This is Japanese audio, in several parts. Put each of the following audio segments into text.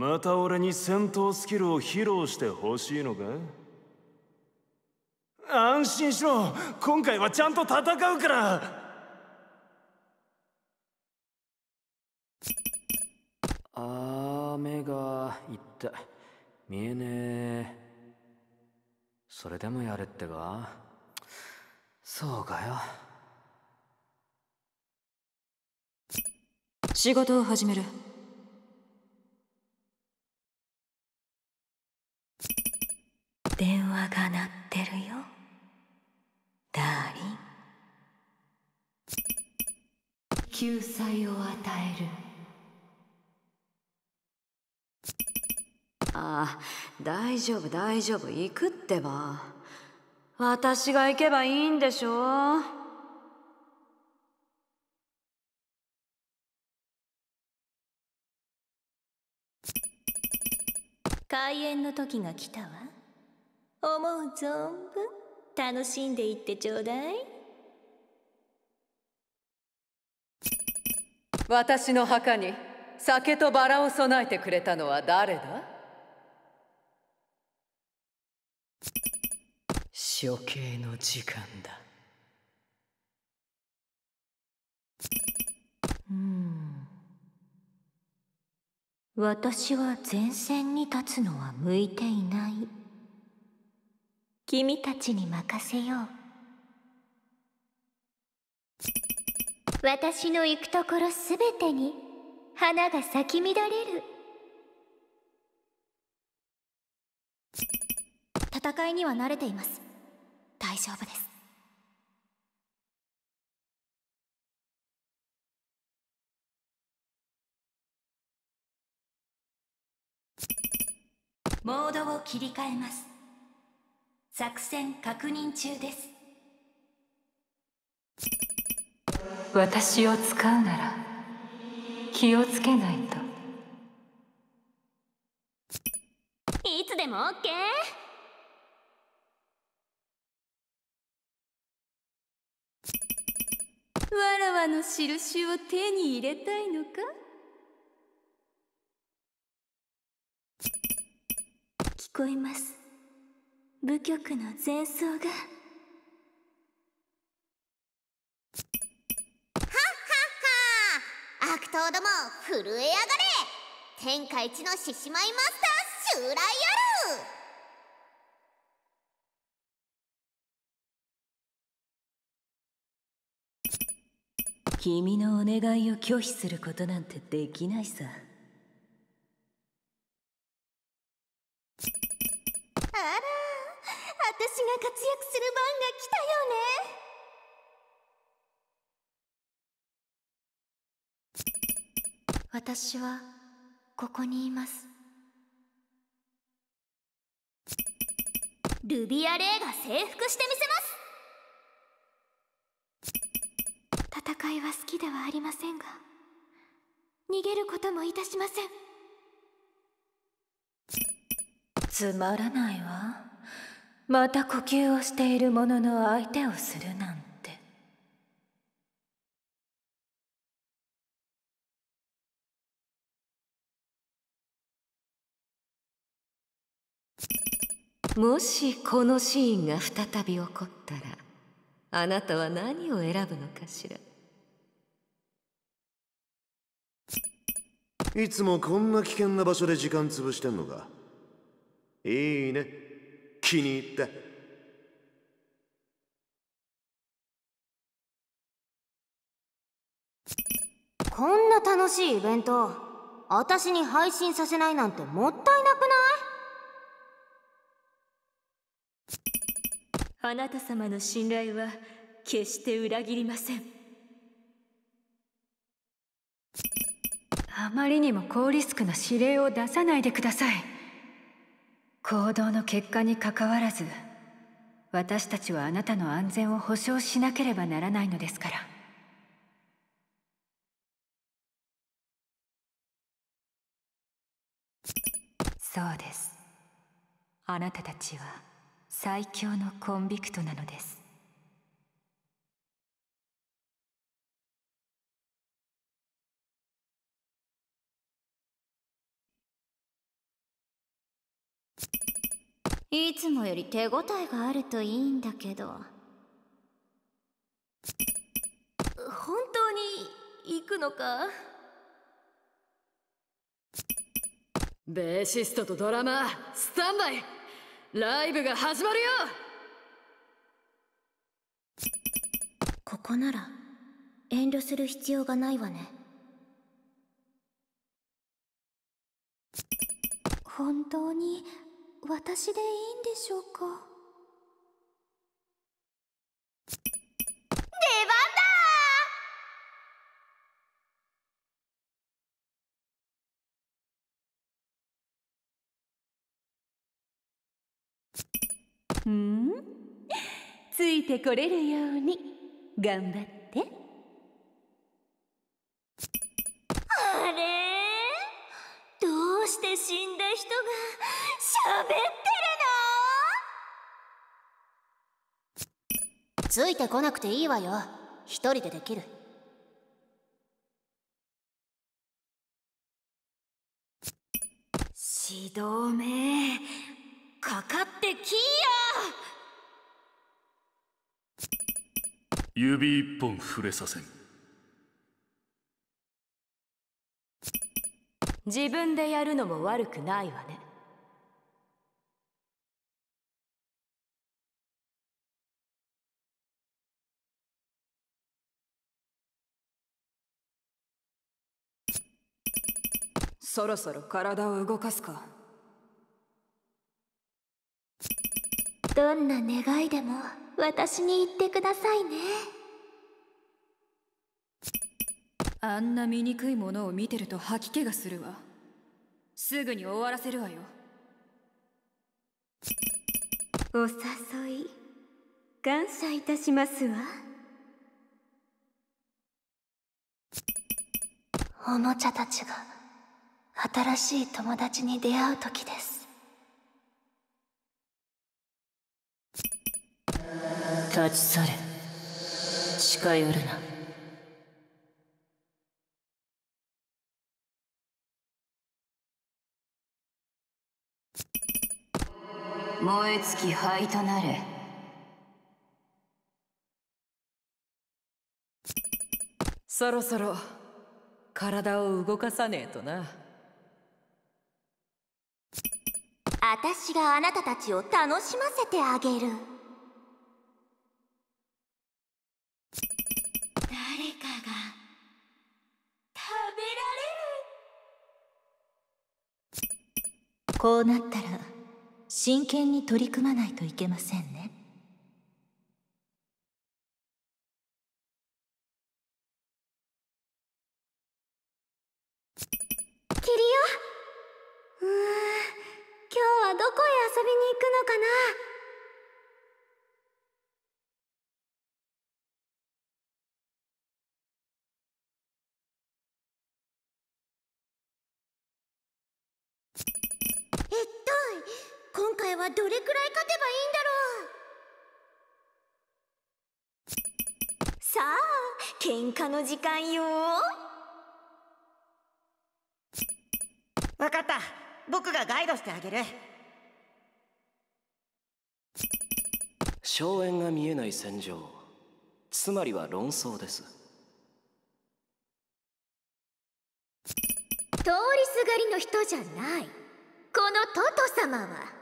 また俺に戦闘スキルを披露してほしいのか安心しろ今回はちゃんと戦うからあー目が痛い見えねえそれでもやれってかそうかよ仕事を始める救済を与えるああ大丈夫大丈夫行くってば私が行けばいいんでしょ開演の時が来たわ思う存分楽しんでいってちょうだい私の墓に酒とバラを備えてくれたのは誰だ処刑の時間だうん私は前線に立つのは向いていない君たちに任せよう私の行くところすべてに花が咲き乱れる戦いには慣れています大丈夫ですモードを切り替えます作戦確認中です私を使うなら気をつけないといつでも OK! わらわの印を手に入れたいのか聞こえます部局の前奏が。悪ども震え上がれ天下一の獅子舞マスター襲来ある君のお願いを拒否することなんてできないさあら私が活躍する番が来たよね私はここにいますルビア・レイが征服してみせます戦いは好きではありませんが逃げることもいたしませんつまらないわまた呼吸をしている者の相手をするなんてもしこのシーンが再び起こったらあなたは何を選ぶのかしらいつもこんな危険な場所で時間潰してんのかいいね気に入ったこんな楽しいイベント私に配信させないなんてもったいなくないあなた様の信頼は決して裏切りませんあまりにも高リスクな指令を出さないでください行動の結果にかかわらず私たちはあなたの安全を保証しなければならないのですからそうですあなたたちは最強のコンビクトなのですいつもより手応えがあるといいんだけど本当に行くのかベーシストとドラマースタンバイライブが始まるよここなら遠慮する必要がないわね本当に私でいいんでしょうか出番うんついてこれるように頑張ってあれどうして死んだ人が喋ってるのついてこなくていいわよ一人でできる指導めかかってきいや指一本触れさせん自分でやるのも悪くないわねそろそろ体を動かすか。どんな願いでも私に言ってくださいねあんな醜いものを見てると吐き気がするわすぐに終わらせるわよお誘い感謝いたしますわおもちゃたちが新しい友達に出会う時です立ち去れ近寄るな燃え尽き灰となれそろそろ体を動かさねえとな私があなたたちを楽しませてあげる。誰かが食べられるこうなったら真剣に取り組まないといけませんねキリオうん今日はどこへ遊びに行くのかな今回はどれくらい勝てばいいんだろうさあ喧嘩の時間よわかった僕がガイドしてあげる荘園が見えない戦場つまりは論争です通りすがりの人じゃないこのトト様は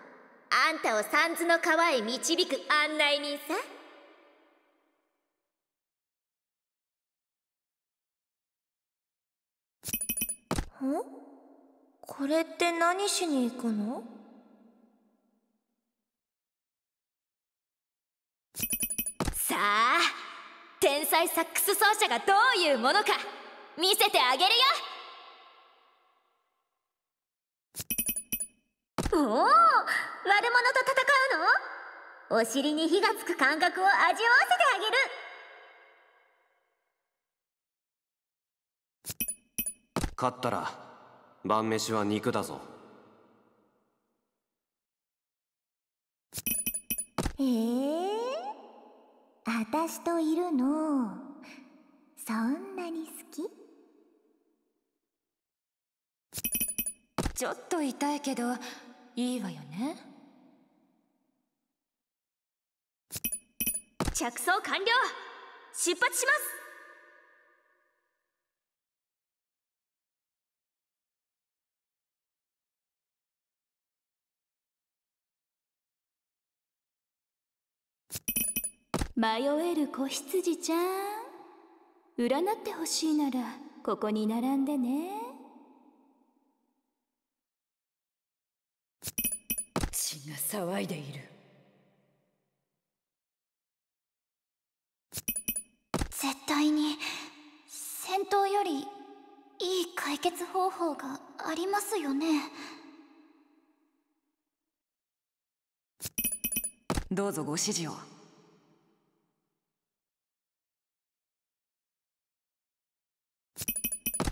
あんたを三途の川へ導く案内人さんこれって何しに行くのさあ天才サックス奏者がどういうものか見せてあげるよおお悪者と戦うのお尻に火がつく感覚を味わわせてあげる勝ったら晩飯は肉だぞええー、私といるのそんなに好きちょっと痛いけどいいわよね着想完了出発します迷える子羊ちゃん占ってほしいならここに並んでね血が騒いでいる絶対に戦闘よりいい解決方法がありますよねどうぞご指示を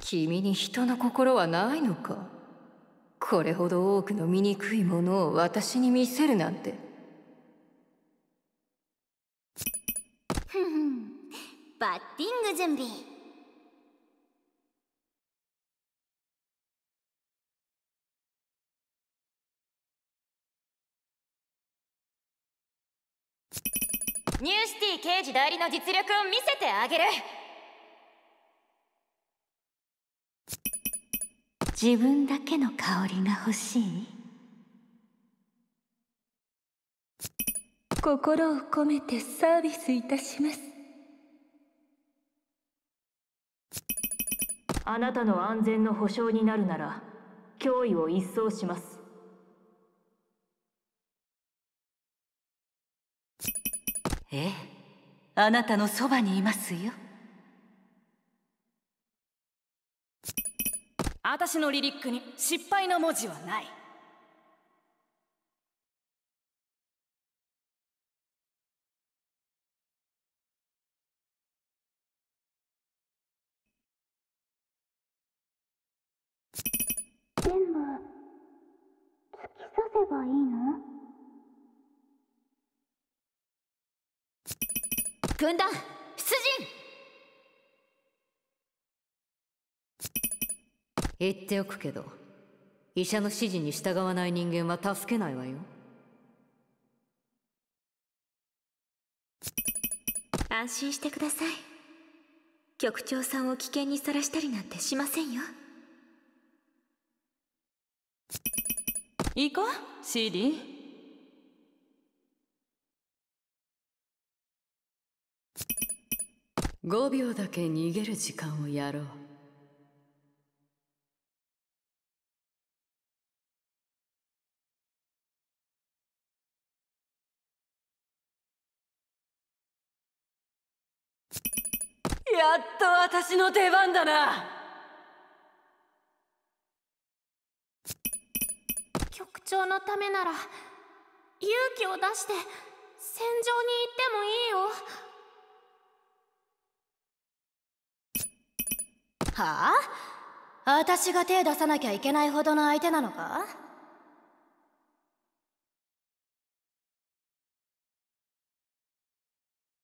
君に人の心はないのかこれほど多くの醜いものを私に見せるなんてふんふんバッティング準備ニューシティ刑事代理の実力を見せてあげる自分だけの香りが欲しい心を込めてサービスいたしますあなたの安全の保証になるなら脅威を一掃しますええあなたのそばにいますよ私のリリックに失敗の文字はないいいの軍団出陣言っておくけど医者の指示に従わない人間は助けないわよ安心してください局長さんを危険にさらしたりなんてしませんよ行こう CD 5秒だけ逃げる時間をやろうやっと私の出番だな長のためなら勇気を出して戦場に行ってもいいよはあ私が手出さなきゃいけないほどの相手なのか